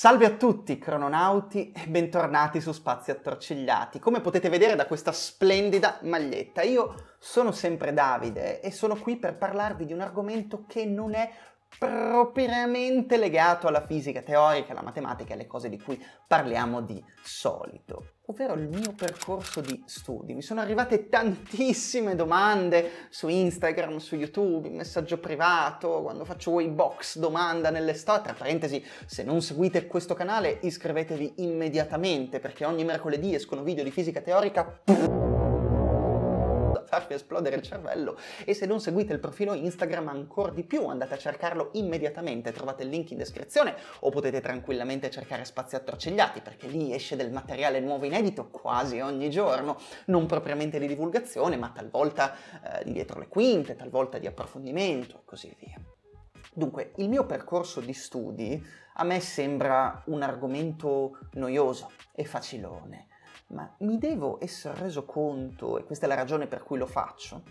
Salve a tutti crononauti e bentornati su Spazi Attorcigliati. Come potete vedere da questa splendida maglietta, io sono sempre Davide e sono qui per parlarvi di un argomento che non è propriamente legato alla fisica teorica, alla matematica e alle cose di cui parliamo di solito, ovvero il mio percorso di studi. Mi sono arrivate tantissime domande su Instagram, su YouTube, in messaggio privato, quando faccio Waybox domanda nelle storie. Tra parentesi, se non seguite questo canale iscrivetevi immediatamente perché ogni mercoledì escono video di fisica teorica farvi esplodere il cervello e se non seguite il profilo Instagram ancora di più andate a cercarlo immediatamente, trovate il link in descrizione o potete tranquillamente cercare spazi attorcigliati perché lì esce del materiale nuovo inedito quasi ogni giorno, non propriamente di divulgazione ma talvolta eh, dietro le quinte, talvolta di approfondimento e così via. Dunque, il mio percorso di studi a me sembra un argomento noioso e facilone ma mi devo essere reso conto, e questa è la ragione per cui lo faccio,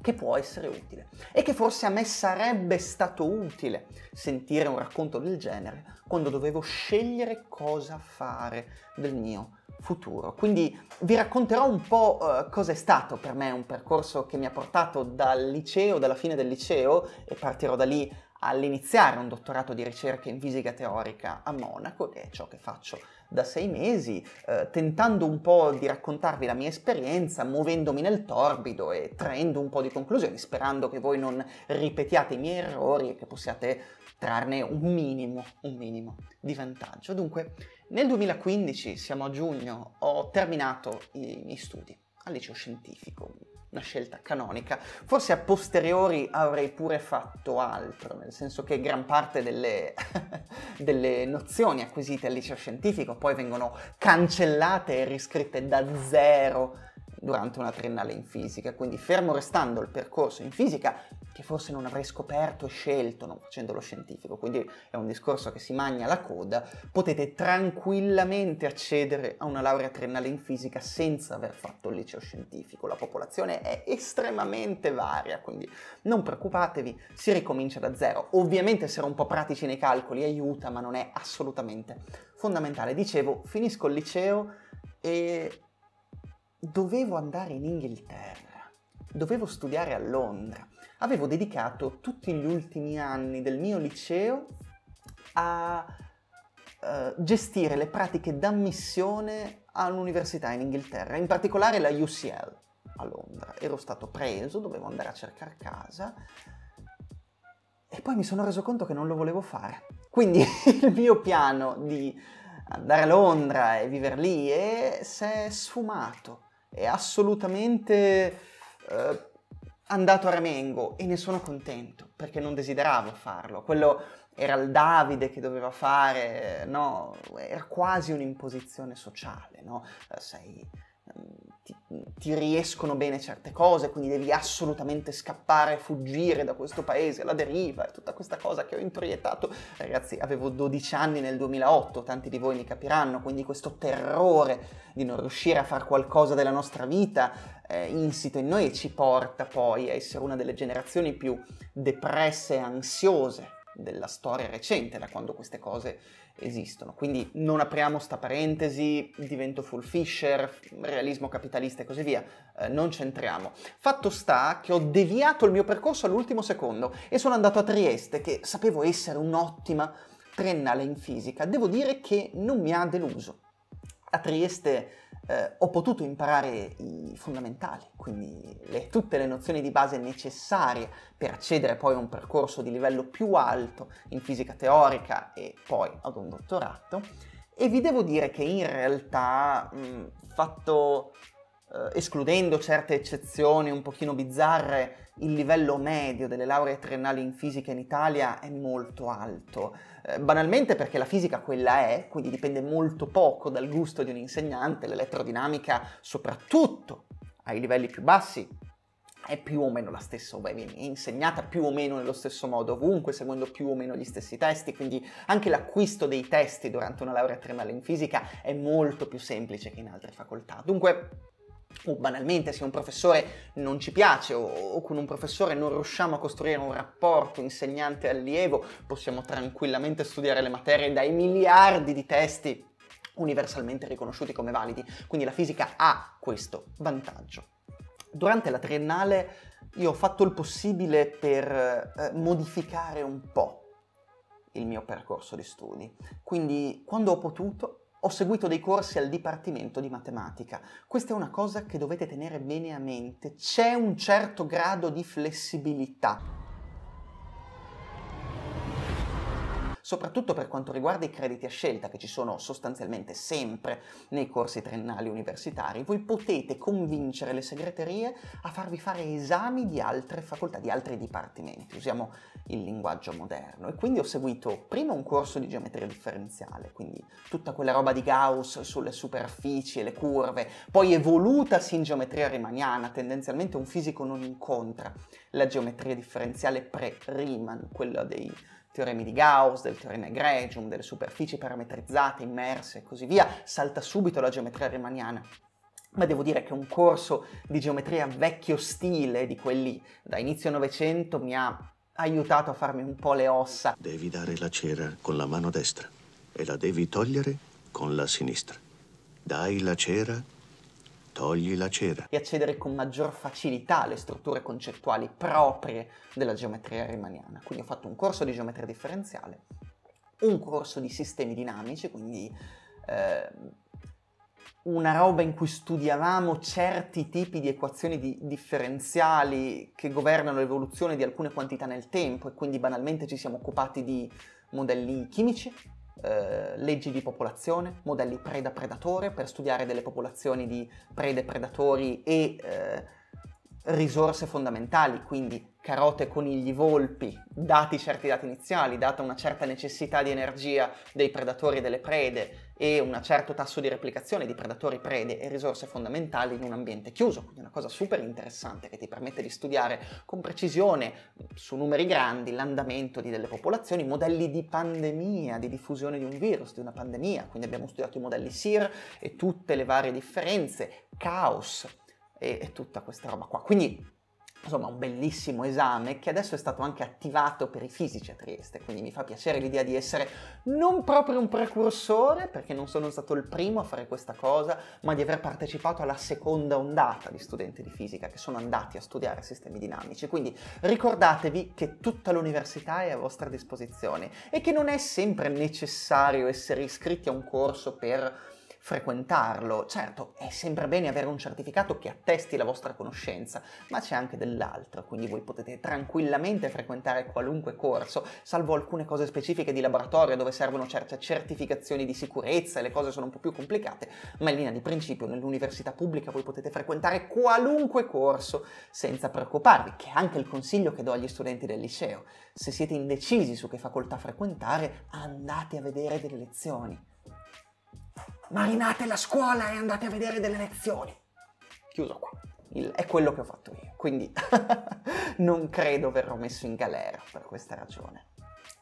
che può essere utile e che forse a me sarebbe stato utile sentire un racconto del genere quando dovevo scegliere cosa fare del mio futuro. Quindi vi racconterò un po' uh, cosa è stato per me un percorso che mi ha portato dal liceo, dalla fine del liceo e partirò da lì all'iniziare un dottorato di ricerca in fisica teorica a Monaco, che è ciò che faccio da sei mesi, eh, tentando un po' di raccontarvi la mia esperienza, muovendomi nel torbido e traendo un po' di conclusioni, sperando che voi non ripetiate i miei errori e che possiate trarne un minimo, un minimo di vantaggio. Dunque, nel 2015, siamo a giugno, ho terminato i miei studi al liceo scientifico, una scelta canonica. Forse a posteriori avrei pure fatto altro, nel senso che gran parte delle, delle nozioni acquisite al liceo scientifico poi vengono cancellate e riscritte da zero durante una triennale in fisica, quindi fermo restando il percorso in fisica che forse non avrei scoperto e scelto non facendo lo scientifico, quindi è un discorso che si magna la coda, potete tranquillamente accedere a una laurea triennale in fisica senza aver fatto il liceo scientifico, la popolazione è estremamente varia, quindi non preoccupatevi, si ricomincia da zero, ovviamente essere un po' pratici nei calcoli aiuta, ma non è assolutamente fondamentale. Dicevo, finisco il liceo e dovevo andare in Inghilterra, dovevo studiare a Londra. Avevo dedicato tutti gli ultimi anni del mio liceo a eh, gestire le pratiche d'ammissione all'università in Inghilterra, in particolare la UCL a Londra. Ero stato preso, dovevo andare a cercare casa e poi mi sono reso conto che non lo volevo fare. Quindi il mio piano di andare a Londra e vivere lì e si è sfumato è assolutamente eh, andato a Ramengo e ne sono contento perché non desideravo farlo. Quello era il Davide che doveva fare, no? Era quasi un'imposizione sociale, no? Eh, sei ehm, ti, ti riescono bene certe cose, quindi devi assolutamente scappare, fuggire da questo paese, la deriva e tutta questa cosa che ho introiettato. Ragazzi, avevo 12 anni nel 2008, tanti di voi mi capiranno, quindi questo terrore di non riuscire a fare qualcosa della nostra vita eh, insito in noi ci porta poi a essere una delle generazioni più depresse e ansiose della storia recente, da quando queste cose esistono. Quindi non apriamo sta parentesi, divento full Fisher, realismo capitalista e così via, eh, non c'entriamo. Fatto sta che ho deviato il mio percorso all'ultimo secondo e sono andato a Trieste, che sapevo essere un'ottima triennale in fisica. Devo dire che non mi ha deluso. A Trieste eh, ho potuto imparare i fondamentali, quindi le, tutte le nozioni di base necessarie per accedere poi a un percorso di livello più alto in fisica teorica e poi ad un dottorato. E vi devo dire che in realtà, mh, fatto eh, escludendo certe eccezioni un pochino bizzarre, il livello medio delle lauree triennali in fisica in Italia è molto alto. Eh, banalmente perché la fisica quella è, quindi dipende molto poco dal gusto di un insegnante, l'elettrodinamica soprattutto ai livelli più bassi è più o meno la stessa, viene insegnata più o meno nello stesso modo ovunque, seguendo più o meno gli stessi testi, quindi anche l'acquisto dei testi durante una laurea triennale in fisica è molto più semplice che in altre facoltà. Dunque, o banalmente se un professore non ci piace o, o, con un professore non riusciamo a costruire un rapporto insegnante-allievo, possiamo tranquillamente studiare le materie dai miliardi di testi universalmente riconosciuti come validi. Quindi la fisica ha questo vantaggio. Durante la triennale io ho fatto il possibile per eh, modificare un po' il mio percorso di studi. Quindi quando ho potuto ho seguito dei corsi al Dipartimento di Matematica. Questa è una cosa che dovete tenere bene a mente. C'è un certo grado di flessibilità. soprattutto per quanto riguarda i crediti a scelta che ci sono sostanzialmente sempre nei corsi triennali universitari, voi potete convincere le segreterie a farvi fare esami di altre facoltà, di altri dipartimenti, usiamo il linguaggio moderno. E quindi ho seguito prima un corso di geometria differenziale, quindi tutta quella roba di Gauss sulle superfici e le curve, poi evolutasi in geometria rimaniana, tendenzialmente un fisico non incontra la geometria differenziale pre-Riemann, quella dei teoremi di Gauss, del teorema egregium, delle superfici parametrizzate, immerse e così via, salta subito la geometria riemanniana. Ma devo dire che un corso di geometria vecchio stile, di quelli da inizio Novecento, mi ha aiutato a farmi un po' le ossa. Devi dare la cera con la mano destra e la devi togliere con la sinistra. Dai la cera togli la cera. E accedere con maggior facilità alle strutture concettuali proprie della geometria riemanniana. Quindi ho fatto un corso di geometria differenziale, un corso di sistemi dinamici, quindi eh, una roba in cui studiavamo certi tipi di equazioni di differenziali che governano l'evoluzione di alcune quantità nel tempo e quindi banalmente ci siamo occupati di modelli chimici, eh, leggi di popolazione, modelli preda-predatore per studiare delle popolazioni di prede-predatori e eh, risorse fondamentali, quindi carote, conigli, volpi, dati certi dati iniziali, data una certa necessità di energia dei predatori e delle prede e un certo tasso di replicazione di predatori, prede e risorse fondamentali in un ambiente chiuso, quindi una cosa super interessante che ti permette di studiare con precisione su numeri grandi l'andamento di delle popolazioni, modelli di pandemia, di diffusione di un virus, di una pandemia, quindi abbiamo studiato i modelli SIR e tutte le varie differenze, caos, e, e tutta questa roba qua. Quindi insomma un bellissimo esame che adesso è stato anche attivato per i fisici a Trieste, quindi mi fa piacere l'idea di essere non proprio un precursore, perché non sono stato il primo a fare questa cosa, ma di aver partecipato alla seconda ondata di studenti di fisica che sono andati a studiare sistemi dinamici. Quindi ricordatevi che tutta l'università è a vostra disposizione e che non è sempre necessario essere iscritti a un corso per frequentarlo. Certo, è sempre bene avere un certificato che attesti la vostra conoscenza, ma c'è anche dell'altro, quindi voi potete tranquillamente frequentare qualunque corso, salvo alcune cose specifiche di laboratorio dove servono certe certificazioni di sicurezza e le cose sono un po' più complicate, ma in linea di principio nell'università pubblica voi potete frequentare qualunque corso senza preoccuparvi, che è anche il consiglio che do agli studenti del liceo. Se siete indecisi su che facoltà frequentare, andate a vedere delle lezioni marinate la scuola e andate a vedere delle lezioni. Chiuso qua. Il, è quello che ho fatto io. Quindi non credo verrò messo in galera per questa ragione.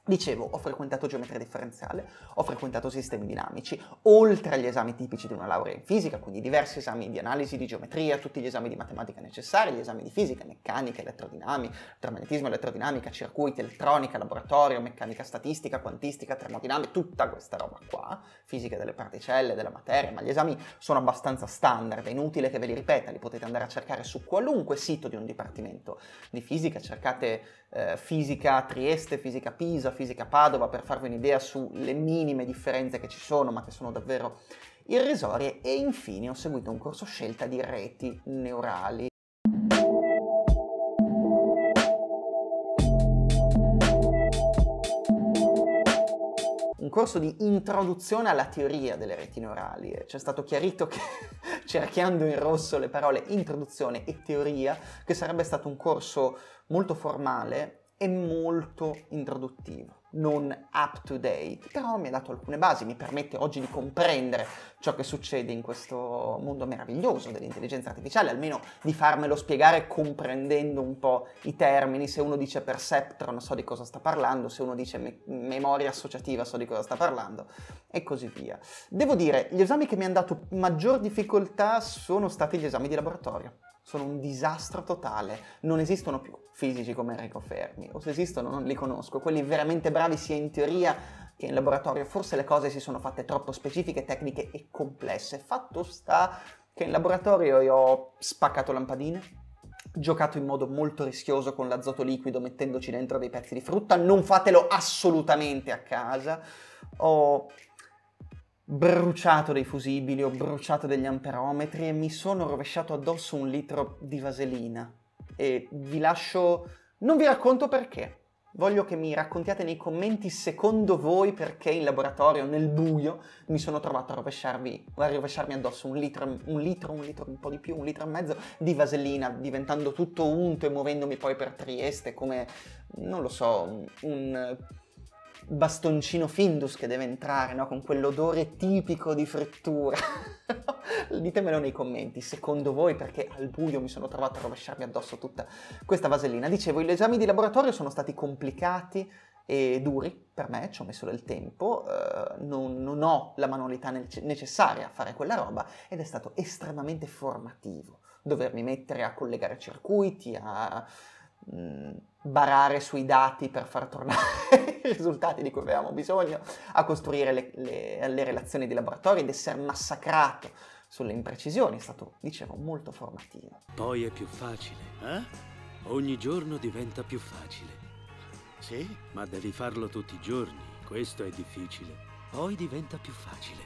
Dicevo, ho frequentato geometria differenziale, ho frequentato sistemi dinamici, oltre agli esami tipici di una laurea in fisica, quindi diversi esami di analisi, di geometria, tutti gli esami di matematica necessari, gli esami di fisica, meccanica, elettrodinamica, elettromagnetismo, elettrodinamica, circuiti, elettronica, laboratorio, meccanica statistica, quantistica, termodinamica, tutta questa roba qua, fisica delle particelle, della materia, ma gli esami sono abbastanza standard, è inutile che ve li ripeta, li potete andare a cercare su qualunque sito di un dipartimento di fisica, cercate eh, fisica Trieste, fisica Pisa, fisica a Padova per farvi un'idea sulle minime differenze che ci sono, ma che sono davvero irrisorie, e infine ho seguito un corso scelta di reti neurali. un corso di introduzione alla teoria delle reti neurali. Ci è stato chiarito che, cerchiando in rosso le parole introduzione e teoria, che sarebbe stato un corso molto formale, è molto introduttivo, non up to date, però mi ha dato alcune basi, mi permette oggi di comprendere ciò che succede in questo mondo meraviglioso dell'intelligenza artificiale, almeno di farmelo spiegare comprendendo un po' i termini, se uno dice perceptron so di cosa sta parlando, se uno dice me- memoria associativa so di cosa sta parlando e così via. Devo dire, gli esami che mi hanno dato maggior difficoltà sono stati gli esami di laboratorio sono un disastro totale, non esistono più fisici come Enrico Fermi, o se esistono non li conosco, quelli veramente bravi sia in teoria che in laboratorio, forse le cose si sono fatte troppo specifiche, tecniche e complesse, fatto sta che in laboratorio io ho spaccato lampadine, giocato in modo molto rischioso con l'azoto liquido mettendoci dentro dei pezzi di frutta, non fatelo assolutamente a casa. Ho bruciato dei fusibili, ho bruciato degli amperometri e mi sono rovesciato addosso un litro di vaselina. E vi lascio... non vi racconto perché. Voglio che mi raccontiate nei commenti secondo voi perché in laboratorio, nel buio, mi sono trovato a rovesciarvi, a rovesciarmi addosso un litro, un litro, un litro, un po' di più, un litro e mezzo di vaselina, diventando tutto unto e muovendomi poi per Trieste come, non lo so, un bastoncino Findus che deve entrare, no? Con quell'odore tipico di frittura. Ditemelo nei commenti, secondo voi, perché al buio mi sono trovato a rovesciarmi addosso tutta questa vasellina. Dicevo, gli esami di laboratorio sono stati complicati e duri per me, ci ho messo del tempo, eh, non, non, ho la manualità necessaria a fare quella roba ed è stato estremamente formativo dovermi mettere a collegare circuiti, a... Mh, mm, barare sui dati per far tornare i risultati di cui avevamo bisogno, a costruire le, le, le relazioni di laboratorio ed essere massacrato sulle imprecisioni, è stato, dicevo, molto formativo. Poi è più facile, eh? Ogni giorno diventa più facile. Sì? Ma devi farlo tutti i giorni, questo è difficile. Poi diventa più facile.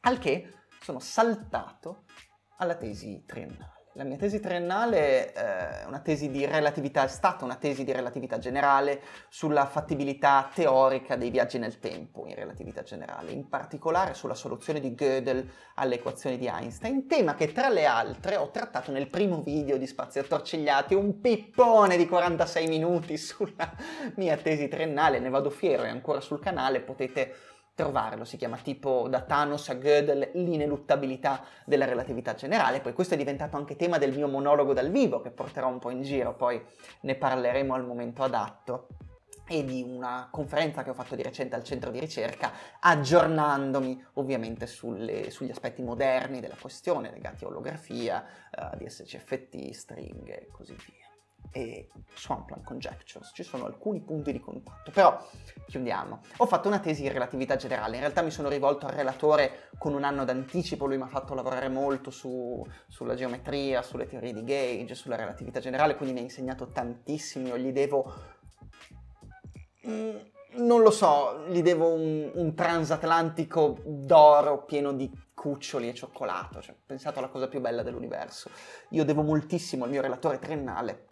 Al che sono saltato alla tesi triennale. La mia tesi triennale è eh, una tesi di relatività, è stata una tesi di relatività generale sulla fattibilità teorica dei viaggi nel tempo in relatività generale, in particolare sulla soluzione di Gödel alle equazioni di Einstein, tema che tra le altre ho trattato nel primo video di Spazi Attorcigliati, un pippone di 46 minuti sulla mia tesi triennale, ne vado fiero, è ancora sul canale, potete trovarlo, si chiama tipo da Thanos a Gödel l'ineluttabilità della relatività generale, poi questo è diventato anche tema del mio monologo dal vivo che porterò un po' in giro, poi ne parleremo al momento adatto e di una conferenza che ho fatto di recente al centro di ricerca, aggiornandomi ovviamente sulle, sugli aspetti moderni della questione legati a olografia, uh, eh, DSCFT, stringhe e così via e Swampland Conjectures, ci sono alcuni punti di contatto, però chiudiamo. Ho fatto una tesi in relatività generale, in realtà mi sono rivolto al relatore con un anno d'anticipo, lui mi ha fatto lavorare molto su, sulla geometria, sulle teorie di gauge, sulla relatività generale, quindi mi ha insegnato tantissimo, io gli devo... Mm, non lo so, gli devo un, un transatlantico d'oro pieno di cuccioli e cioccolato, cioè, pensate alla cosa più bella dell'universo. Io devo moltissimo al mio relatore triennale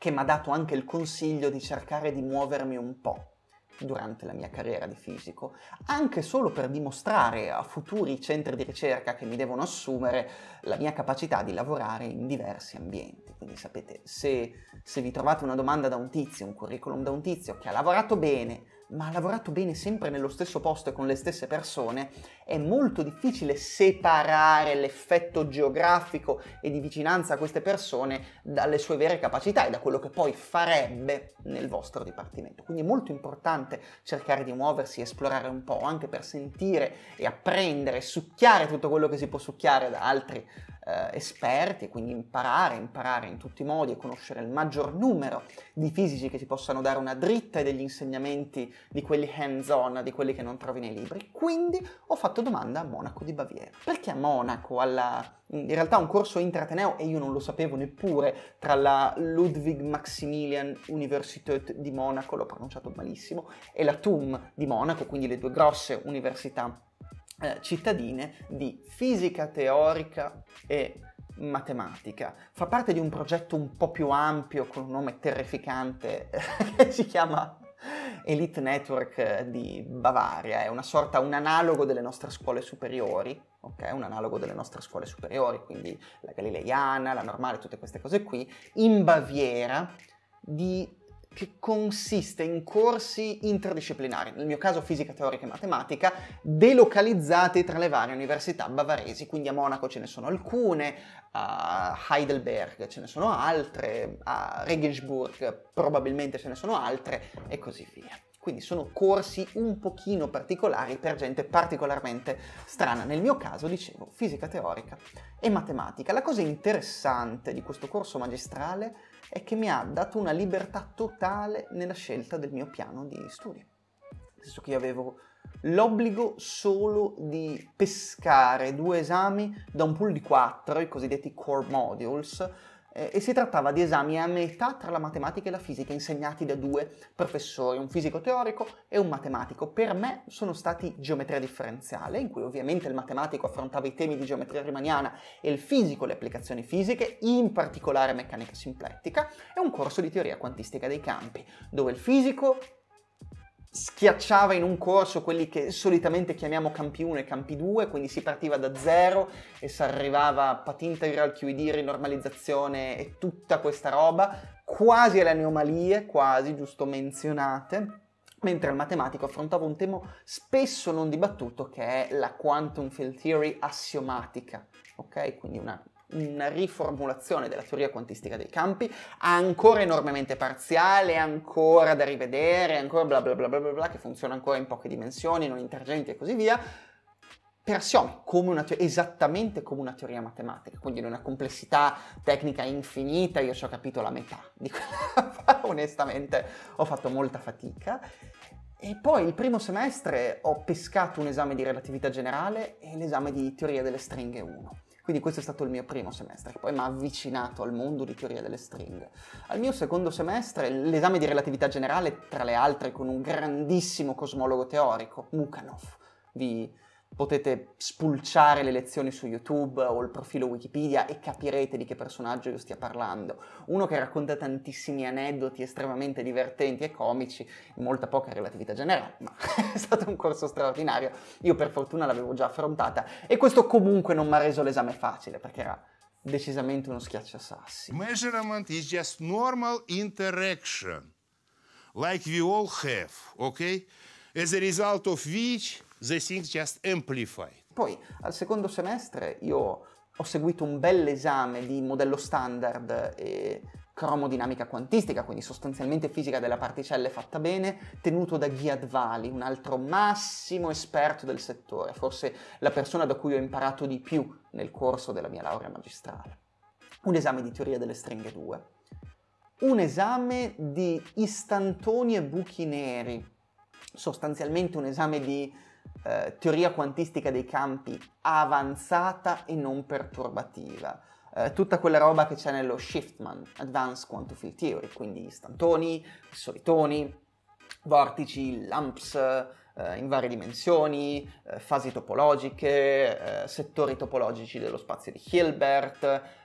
che mi ha dato anche il consiglio di cercare di muovermi un po' durante la mia carriera di fisico, anche solo per dimostrare a futuri centri di ricerca che mi devono assumere la mia capacità di lavorare in diversi ambienti. Quindi sapete, se, se vi trovate una domanda da un tizio, un curriculum da un tizio che ha lavorato bene, ma ha lavorato bene sempre nello stesso posto e con le stesse persone, è molto difficile separare l'effetto geografico e di vicinanza a queste persone dalle sue vere capacità e da quello che poi farebbe nel vostro dipartimento. Quindi è molto importante cercare di muoversi, esplorare un po', anche per sentire e apprendere, succhiare tutto quello che si può succhiare da altri eh, esperti e quindi imparare, imparare in tutti i modi e conoscere il maggior numero di fisici che ti possano dare una dritta e degli insegnamenti di quelli hands-on, di quelli che non trovi nei libri. Quindi ho fatto domanda a Monaco di Baviera. Perché a Monaco, alla... in realtà un corso intrateneo e io non lo sapevo neppure tra la Ludwig Maximilian Universität di Monaco, l'ho pronunciato malissimo, e la TUM di Monaco, quindi le due grosse università eh, cittadine di fisica teorica e matematica. Fa parte di un progetto un po' più ampio con un nome terrificante che si chiama Elite Network di Bavaria, è una sorta, un analogo delle nostre scuole superiori, ok? Un analogo delle nostre scuole superiori, quindi la galileiana, la normale, tutte queste cose qui, in Baviera di che consiste in corsi interdisciplinari, nel mio caso fisica teorica e matematica, delocalizzati tra le varie università bavaresi, quindi a Monaco ce ne sono alcune, a Heidelberg ce ne sono altre, a Regensburg probabilmente ce ne sono altre e così via. Quindi sono corsi un pochino particolari per gente particolarmente strana. Nel mio caso, dicevo, fisica teorica e matematica. La cosa interessante di questo corso magistrale è e che mi ha dato una libertà totale nella scelta del mio piano di studio. Nel senso che io avevo l'obbligo solo di pescare due esami da un pool di quattro, i cosiddetti core modules, eh, e si trattava di esami a metà tra la matematica e la fisica insegnati da due professori, un fisico teorico e un matematico. Per me sono stati geometria differenziale, in cui ovviamente il matematico affrontava i temi di geometria riemanniana e il fisico le applicazioni fisiche, in particolare meccanica simplettica, e un corso di teoria quantistica dei campi, dove il fisico schiacciava in un corso quelli che solitamente chiamiamo campi 1 e campi 2, quindi si partiva da zero e si arrivava a path integral, QED, rinormalizzazione e tutta questa roba, quasi alle anomalie, quasi giusto menzionate, mentre il matematico affrontava un tema spesso non dibattuto che è la quantum field theory assiomatica, ok? Quindi una una riformulazione della teoria quantistica dei campi, ancora enormemente parziale, ancora da rivedere, ancora bla bla bla bla bla, bla che funziona ancora in poche dimensioni, non intergenti e così via, per Siomi, te- esattamente come una teoria matematica, quindi in una complessità tecnica infinita, io ci ho capito la metà di quella, onestamente ho fatto molta fatica. E poi il primo semestre ho pescato un esame di relatività generale e l'esame di teoria delle stringhe 1 quindi questo è stato il mio primo semestre, che poi mi ha avvicinato al mondo di teoria delle stringhe. Al mio secondo semestre, l'esame di relatività generale, tra le altre, con un grandissimo cosmologo teorico, Mukhanov. Vi potete spulciare le lezioni su YouTube o il profilo Wikipedia e capirete di che personaggio io stia parlando. Uno che racconta tantissimi aneddoti estremamente divertenti e comici, molta poca relatività generale, ma è stato un corso straordinario. Io per fortuna l'avevo già affrontata e questo comunque non mi ha reso l'esame facile perché era decisamente uno schiacciasassi. Measurement is just normal interaction like we all have, ok? As a result of which they things just amplify. Poi al secondo semestre io ho seguito un bel esame di modello standard e cromodinamica quantistica, quindi sostanzialmente fisica della particelle fatta bene, tenuto da Ghiad Vali, un altro massimo esperto del settore, forse la persona da cui ho imparato di più nel corso della mia laurea magistrale. Un esame di teoria delle stringhe 2. Un esame di istantoni e buchi neri, sostanzialmente un esame di eh, teoria quantistica dei campi avanzata e non perturbativa. Eh, tutta quella roba che c'è nello Shiftman, Advanced Quantum Field Theory, quindi stantoni, solitoni, vortici, lamps eh, in varie dimensioni, eh, fasi topologiche, eh, settori topologici dello spazio di Hilbert,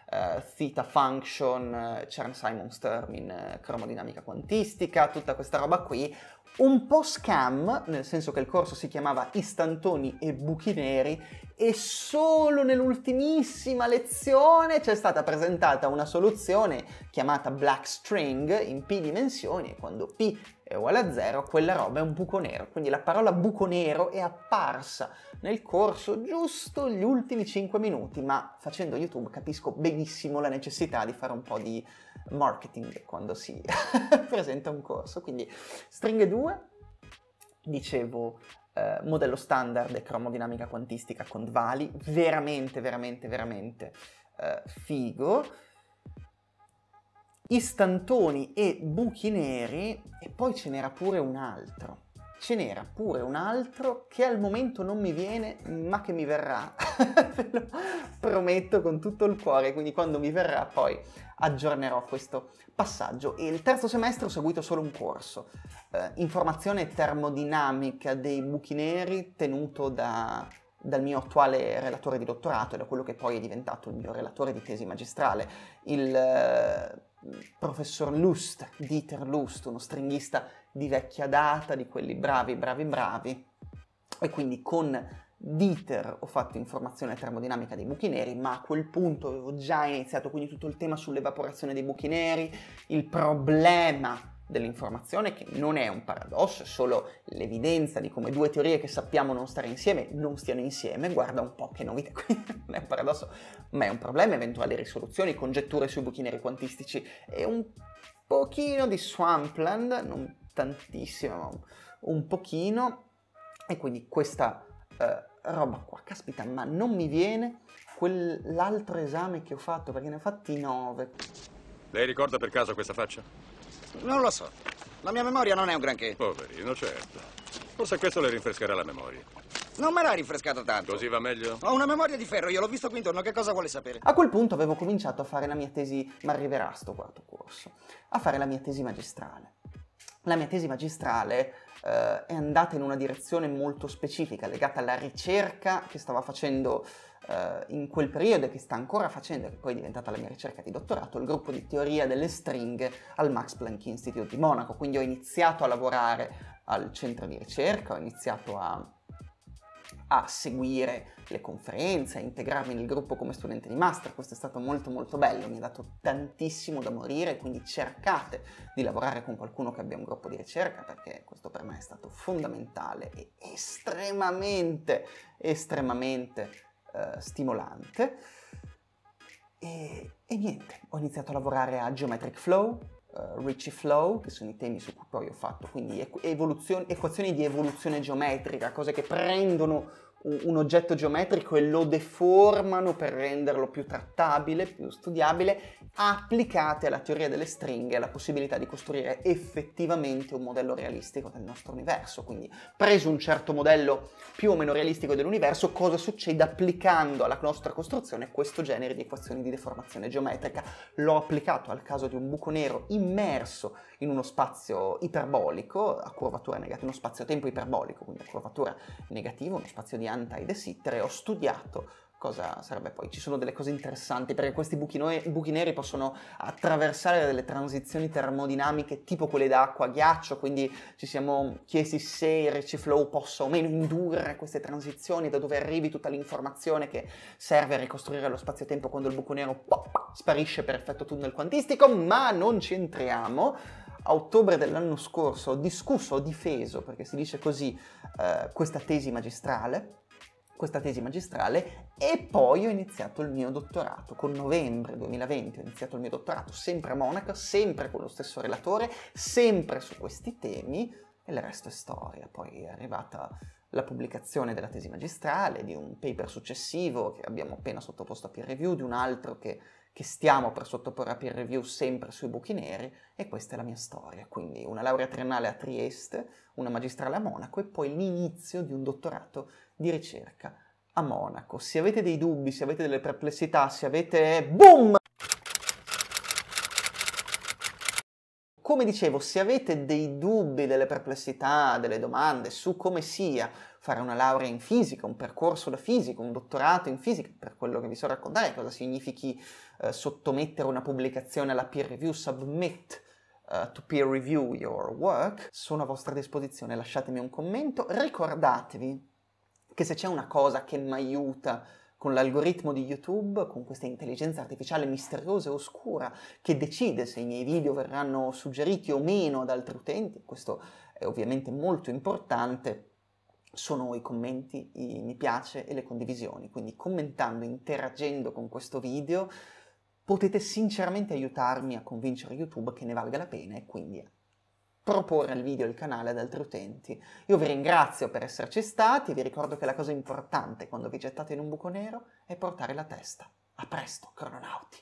eh, theta function, chern simons term in cromodinamica quantistica, tutta questa roba qui, un po' scam, nel senso che il corso si chiamava Istantoni e Buchi Neri e solo nell'ultimissima lezione c'è stata presentata una soluzione chiamata Black String in P dimensioni e quando P è uguale a 0, quella roba è un buco nero. Quindi la parola buco nero è apparsa nel corso giusto gli ultimi 5 minuti, ma facendo YouTube capisco benissimo la necessità di fare un po' di marketing quando si presenta un corso. Quindi stringhe 2, dicevo eh, modello standard e cromodinamica quantistica con Dvali, veramente, veramente, veramente eh, figo istantoni e buchi neri e poi ce n'era pure un altro. Ce n'era pure un altro che al momento non mi viene, ma che mi verrà. Ve lo prometto con tutto il cuore, quindi quando mi verrà poi aggiornerò questo passaggio. E il terzo semestre ho seguito solo un corso, eh, informazione termodinamica dei buchi neri tenuto da dal mio attuale relatore di dottorato e da quello che poi è diventato il mio relatore di tesi magistrale, il eh, professor Lust, Dieter Lust, uno stringhista di vecchia data, di quelli bravi, bravi, bravi. E quindi con Dieter ho fatto informazione termodinamica dei buchi neri, ma a quel punto avevo già iniziato quindi tutto il tema sull'evaporazione dei buchi neri, il problema dell'informazione che non è un paradosso, è solo l'evidenza di come due teorie che sappiamo non stare insieme non stiano insieme, guarda un po' che novità, quindi non è un paradosso, ma è un problema, eventuali risoluzioni, congetture sui buchi neri quantistici e un pochino di Swampland, non tantissimo, ma un pochino, e quindi questa eh, roba qua, caspita, ma non mi viene quell'altro esame che ho fatto, perché ne ho fatti nove. Lei ricorda per caso questa faccia? Non lo so. La mia memoria non è un granché. Poverino, certo. Forse questo le rinfrescherà la memoria. Non me l'ha rinfrescata tanto. Così va meglio? Ho una memoria di ferro, io l'ho visto qui intorno, che cosa vuole sapere? A quel punto avevo cominciato a fare la mia tesi, ma arriverà sto quarto corso, a fare la mia tesi magistrale la mia tesi magistrale eh, è andata in una direzione molto specifica, legata alla ricerca che stava facendo eh, in quel periodo e che sta ancora facendo, che poi è diventata la mia ricerca di dottorato, il gruppo di teoria delle stringhe al Max Planck Institute di Monaco. Quindi ho iniziato a lavorare al centro di ricerca, ho iniziato a a seguire le conferenze, a integrarmi nel gruppo come studente di master, questo è stato molto molto bello, mi ha dato tantissimo da morire, quindi cercate di lavorare con qualcuno che abbia un gruppo di ricerca perché questo per me è stato fondamentale e estremamente, estremamente eh, stimolante. E, e niente, ho iniziato a lavorare a Geometric Flow, uh, eh, Ricci Flow, che sono i temi su cui poi ho fatto, quindi equazioni di evoluzione geometrica, cose che prendono un oggetto geometrico e lo deformano per renderlo più trattabile, più studiabile, applicate alla teoria delle stringhe la possibilità di costruire effettivamente un modello realistico del nostro universo. Quindi, preso un certo modello più o meno realistico dell'universo, cosa succede applicando alla nostra costruzione questo genere di equazioni di deformazione geometrica? L'ho applicato al caso di un buco nero immerso in uno spazio iperbolico, a curvatura negativa, uno spazio-tempo iperbolico, quindi a curvatura negativa, uno spazio di Anti the e ho studiato cosa sarebbe poi. Ci sono delle cose interessanti perché questi buchi, no- buchi, neri possono attraversare delle transizioni termodinamiche tipo quelle da acqua-ghiaccio, quindi ci siamo chiesti se il reciflow possa o meno indurre queste transizioni, da dove arrivi tutta l'informazione che serve a ricostruire lo spazio-tempo quando il buco nero pop, sparisce per effetto tunnel quantistico, ma non ci entriamo a ottobre dell'anno scorso ho discusso, ho difeso, perché si dice così, eh, questa tesi magistrale questa tesi magistrale e poi ho iniziato il mio dottorato. Con novembre 2020 ho iniziato il mio dottorato sempre a Monaco, sempre con lo stesso relatore, sempre su questi temi e il resto è storia. Poi è arrivata la pubblicazione della tesi magistrale, di un paper successivo che abbiamo appena sottoposto a peer review, di un altro che, che stiamo per sottoporre a peer review sempre sui buchi neri e questa è la mia storia. Quindi una laurea triennale a Trieste, una magistrale a Monaco e poi l'inizio di un dottorato di ricerca a Monaco. Se avete dei dubbi, se avete delle perplessità, se avete... Boom! Come dicevo, se avete dei dubbi, delle perplessità, delle domande su come sia fare una laurea in fisica, un percorso da fisico, un dottorato in fisica, per quello che vi so raccontare, cosa significhi eh, sottomettere una pubblicazione alla peer review, submit Uh, to peer review your work, sono a vostra disposizione, lasciatemi un commento, ricordatevi che se c'è una cosa che mi aiuta con l'algoritmo di YouTube, con questa intelligenza artificiale misteriosa e oscura che decide se i miei video verranno suggeriti o meno ad altri utenti, questo è ovviamente molto importante, sono i commenti, i mi piace e le condivisioni. Quindi commentando, interagendo con questo video, potete sinceramente aiutarmi a convincere YouTube che ne valga la pena e quindi proporre il video e il canale ad altri utenti. Io vi ringrazio per esserci stati e vi ricordo che la cosa importante quando vi gettate in un buco nero è portare la testa. A presto, crononauti!